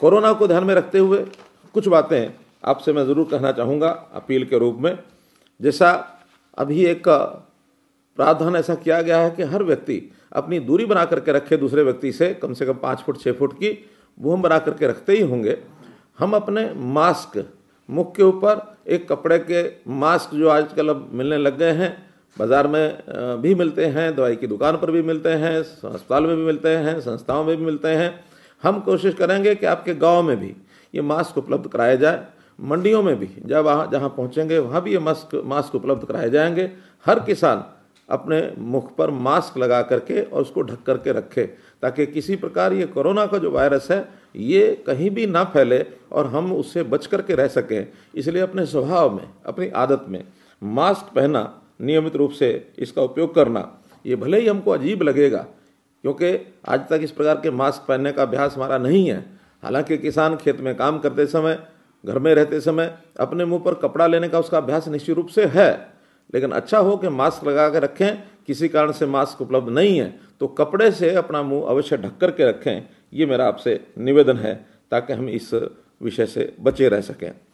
corona को ध्यान में रखते हुए कुछ बातें आपसे मैं ज़रूर कहना चाहूँगा अपील के रूप में जैसा अभी एक प्रावधान ऐसा किया गया है कि हर व्यक्ति अपनी दूरी बना करके रखे दूसरे व्यक्ति से कम से कम पाँच फुट छः फुट की वो हम बना करके रखते ही होंगे हम अपने मास्क मुख के ऊपर एक कपड़े के मास्क जो आजकल अब मिलने लग गए हैं बाज़ार में भी मिलते हैं दवाई की दुकान पर भी मिलते हैं अस्पताल में भी मिलते हैं संस्थाओं में भी मिलते हैं हम कोशिश करेंगे कि आपके गांव में भी ये मास्क उपलब्ध कराया जाए मंडियों में भी जब वहाँ जहाँ पहुँचेंगे वहाँ भी ये मास्क मास्क उपलब्ध कराए जाएंगे हर किसान अपने मुख पर मास्क लगा करके और उसको ढक करके रखे ताकि किसी प्रकार ये कोरोना का जो वायरस है ये कहीं भी ना फैले और हम उससे बच करके रह सकें इसलिए अपने स्वभाव में अपनी आदत में मास्क पहनना नियमित रूप से इसका उपयोग करना ये भले ही हमको अजीब लगेगा क्योंकि आज तक इस प्रकार के मास्क पहनने का अभ्यास हमारा नहीं है हालांकि किसान खेत में काम करते समय घर में रहते समय अपने मुंह पर कपड़ा लेने का उसका अभ्यास निश्चित रूप से है लेकिन अच्छा हो कि मास्क लगा के रखें किसी कारण से मास्क उपलब्ध नहीं है तो कपड़े से अपना मुंह अवश्य ढक कर के रखें ये मेरा आपसे निवेदन है ताकि हम इस विषय से बचे रह सकें